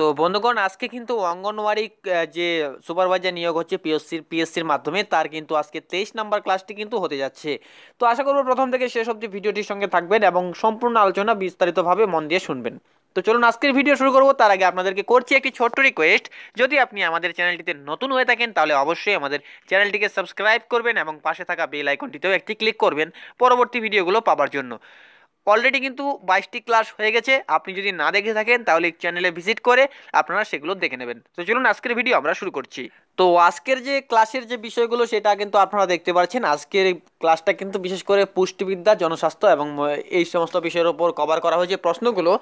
তো বন্ধুগণ আজকে কিন্তু অঙ্গনওয়াড়ি যে সুপারভাইজার নিয়োগ হচ্ছে পিএসসির পিএসসির মাধ্যমে তার কিন্তু আজকে তেইশ নাম্বার ক্লাসটি কিন্তু হতে যাচ্ছে তো আশা করবো প্রথম থেকে শেষ অব্দি ভিডিওটির সঙ্গে থাকবেন এবং সম্পূর্ণ আলোচনা বিস্তারিতভাবে মন দিয়ে শুনবেন তো চলুন আজকের ভিডিও শুরু করবো তার আগে আপনাদেরকে করছি একটি ছোট্ট রিকোয়েস্ট যদি আপনি আমাদের চ্যানেলটিতে নতুন হয়ে থাকেন তাহলে অবশ্যই আমাদের চ্যানেলটিকে সাবস্ক্রাইব করবেন এবং পাশে থাকা বেল আইকনটিতেও একটি ক্লিক করবেন পরবর্তী ভিডিওগুলো পাওয়ার জন্য অলরেডি কিন্তু বাইশটি ক্লাস হয়ে গেছে আপনি যদি না দেখে থাকেন তাহলে এই চ্যানেলে ভিজিট করে আপনারা সেগুলো দেখে নেবেন তো চলুন আজকের ভিডিও আমরা শুরু করছি তো আজকের যে ক্লাসের যে বিষয়গুলো সেটা কিন্তু আপনারা দেখতে পাচ্ছেন আজকের ক্লাসটা কিন্তু বিশেষ করে পুষ্টিবিদ্যা জনস্বাস্থ্য এবং এই সমস্ত বিষয়ের ওপর কভার করা হয়েছে প্রশ্নগুলো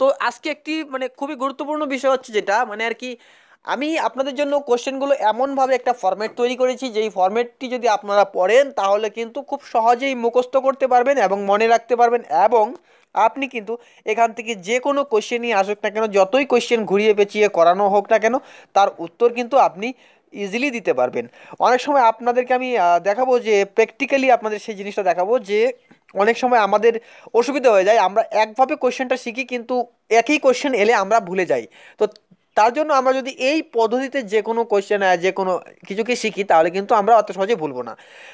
তো আজকে একটি মানে খুবই গুরুত্বপূর্ণ বিষয় হচ্ছে যেটা মানে আর কি আমি আপনাদের জন্য কোশ্চেনগুলো এমনভাবে একটা ফর্ম্যাট তৈরি করেছি যেই ফর্ম্যাটটি যদি আপনারা পড়েন তাহলে কিন্তু খুব সহজেই মুখস্থ করতে পারবেন এবং মনে রাখতে পারবেন এবং আপনি কিন্তু এখান থেকে যে কোনো কোশ্চেনই আসুক না কেন যতই কোশ্চেন ঘুরিয়ে পেঁচিয়ে করানো হোক না কেন তার উত্তর কিন্তু আপনি ইজিলি দিতে পারবেন অনেক সময় আপনাদেরকে আমি দেখাবো যে প্র্যাকটিক্যালি আপনাদের সেই জিনিসটা দেখাবো যে অনেক সময় আমাদের অসুবিধা হয়ে যায় আমরা একভাবে কোশ্চেনটা শিখি কিন্তু একই কোশ্চেন এলে আমরা ভুলে যাই তো তার জন্য আমরা যদি এই পদ্ধতিতে যে কোনো কোয়েশ্চেন যে কোনো কিছুকে শিখি তাহলে কিন্তু আমরা অত সহজে ভুলবো না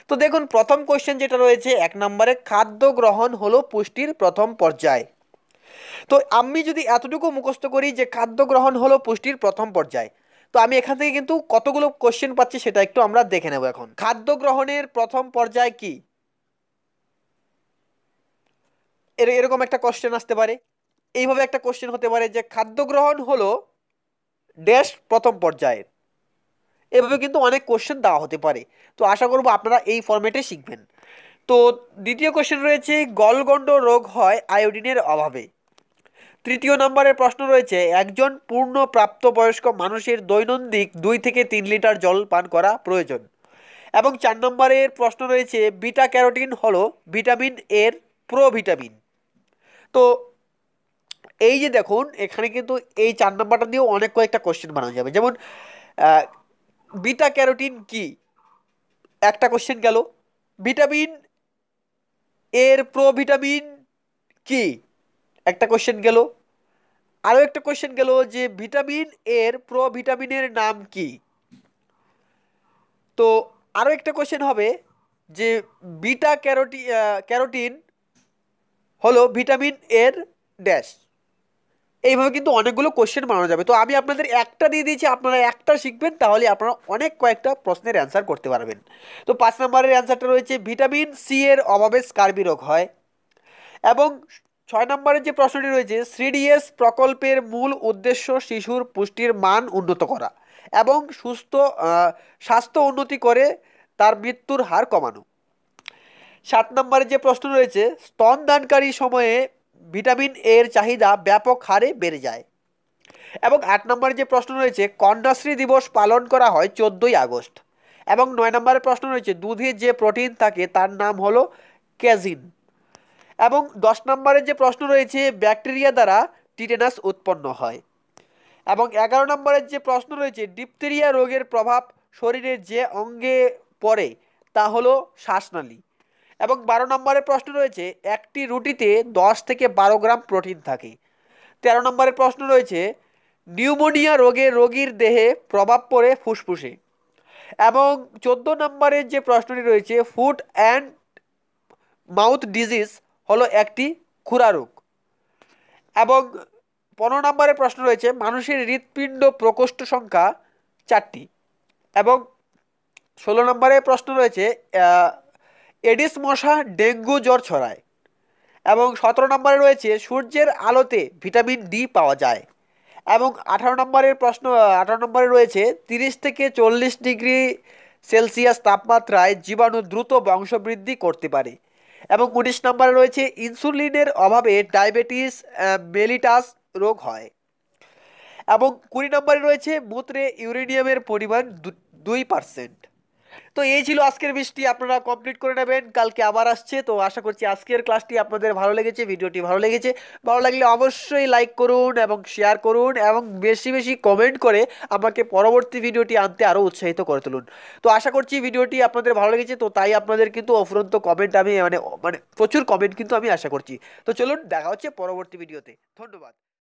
তো দেখুন প্রথম কোয়েশ্চেন যেটা রয়েছে এক নম্বরে খাদ্য গ্রহণ হলো পুষ্টির প্রথম পর্যায় তো আমি যদি এতটুকু মুখস্থ করি যে খাদ্য গ্রহণ হলো পুষ্টির প্রথম পর্যায় তো আমি এখান থেকে কিন্তু কতগুলো কোশ্চেন পাচ্ছি সেটা একটু আমরা দেখে নেব এখন খাদ্য গ্রহণের প্রথম পর্যায় কি এরকম একটা কোশ্চেন আসতে পারে এইভাবে একটা কোশ্চেন হতে পারে যে খাদ্য গ্রহণ হলো ড্যাশ প্রথম পর্যায়ের এভাবে কিন্তু অনেক কোশ্চেন দেওয়া হতে পারে তো আশা করব আপনারা এই ফর্মেটে শিখবেন তো দ্বিতীয় কোশ্চেন রয়েছে গলগণ্ড রোগ হয় আয়োডিনের অভাবে তৃতীয় নম্বরের প্রশ্ন রয়েছে একজন পূর্ণ প্রাপ্তবয়স্ক মানুষের দৈনন্দিন দুই থেকে তিন লিটার জল পান করা প্রয়োজন এবং চার নম্বরের প্রশ্ন রয়েছে বিটা ক্যারোটিন হলো ভিটামিন এর প্রো ভিটামিন তো এই যে দেখুন এখানে কিন্তু এই চার নাম্বারটা দিয়েও অনেক কয়েকটা কোশ্চেন বানানো যাবে যেমন বিটা ক্যারোটিন কি একটা কোশ্চেন গেল ভিটামিন এর প্রো ভিটামিন কি একটা কোশ্চেন গেল আরও একটা কোশ্চেন গেল যে ভিটামিন এর প্রো ভিটামিনের নাম কি তো আরও একটা কোশ্চেন হবে যে বিটা ক্যারোটি ক্যারোটিন হলো ভিটামিন এর ড্যাশ এইভাবে কিন্তু অনেকগুলো কোশ্চেন বানানো যাবে তো আমি আপনাদের একটা দিয়ে দিয়েছি আপনারা একটা শিখবেন তাহলে আপনারা অনেক কয়েকটা প্রশ্নের অ্যান্সার করতে পারবেন তো পাঁচ নম্বরের অ্যান্সারটা রয়েছে ভিটামিন সি এর অভাবে স্কার্বি রোগ হয় এবং ছয় নম্বরের যে প্রশ্নটি রয়েছে সিডিএস প্রকল্পের মূল উদ্দেশ্য শিশুর পুষ্টির মান উন্নত করা এবং সুস্থ স্বাস্থ্য উন্নতি করে তার মৃত্যুর হার কমানো সাত নম্বরের যে প্রশ্ন রয়েছে স্তনদানকারী সময়ে ভিটামিন এর চাহিদা ব্যাপক হারে বেড়ে যায় এবং আট নম্বরে যে প্রশ্ন রয়েছে কন্যাশ্রী দিবস পালন করা হয় চোদ্দোই আগস্ট এবং নয় নম্বরের প্রশ্ন রয়েছে দুধে যে প্রোটিন থাকে তার নাম হলো ক্যাজিন এবং দশ নম্বরের যে প্রশ্ন রয়েছে ব্যাকটেরিয়া দ্বারা টিটেনাস উৎপন্ন হয় এবং এগারো নম্বরের যে প্রশ্ন রয়েছে ডিপথেরিয়া রোগের প্রভাব শরীরের যে অঙ্গে পড়ে তা হলো শ্বাসনালী এবং বারো নম্বরের প্রশ্ন রয়েছে একটি রুটিতে দশ থেকে বারো গ্রাম প্রোটিন থাকে তেরো নম্বরের প্রশ্ন রয়েছে নিউমোনিয়া রোগে রোগীর দেহে প্রভাব পড়ে ফুসফুসে এবং চোদ্দ নম্বরের যে প্রশ্নটি রয়েছে ফুট অ্যান্ড মাউথ ডিজিজ হলো একটি খুরা রোগ এবং পনেরো নম্বরের প্রশ্ন রয়েছে মানুষের হৃৎপিণ্ড প্রকোষ্ঠ সংখ্যা চারটি এবং ষোলো নম্বরের প্রশ্ন রয়েছে এডিস মশা ডেঙ্গু জ্বর ছড়ায় এবং সতেরো নম্বরে রয়েছে সূর্যের আলোতে ভিটামিন ডি পাওয়া যায় এবং আঠারো নম্বরের প্রশ্ন আঠারো নম্বরে রয়েছে তিরিশ থেকে চল্লিশ ডিগ্রি সেলসিয়াস তাপমাত্রায় জীবাণু দ্রুত বংশবৃদ্ধি করতে পারে এবং উনিশ নম্বরে রয়েছে ইনসুলিনের অভাবে ডায়াবেটিস মেলিটাস রোগ হয় এবং কুড়ি নম্বরে রয়েছে মূত্রে ইউরেনিয়ামের পরিমাণ দুই পার্সেন্ট তো এই ছিল আজকের বৃষ্টি আপনারা কমপ্লিট করে নেবেন কালকে আবার আসছে তো আশা করছি আজকের ক্লাসটি আপনাদের ভালো লেগেছে ভিডিওটি ভালো লেগেছে ভালো লাগলে অবশ্যই লাইক করুন এবং শেয়ার করুন এবং বেশি বেশি কমেন্ট করে আমাকে পরবর্তী ভিডিওটি আনতে আরও উৎসাহিত করে তুলুন তো আশা করছি ভিডিওটি আপনাদের ভালো লেগেছে তো তাই আপনাদের কিন্তু অফুরন্ত কমেন্ট আমি মানে মানে প্রচুর কমেন্ট কিন্তু আমি আশা করছি তো চলুন দেখা হচ্ছে পরবর্তী ভিডিওতে ধন্যবাদ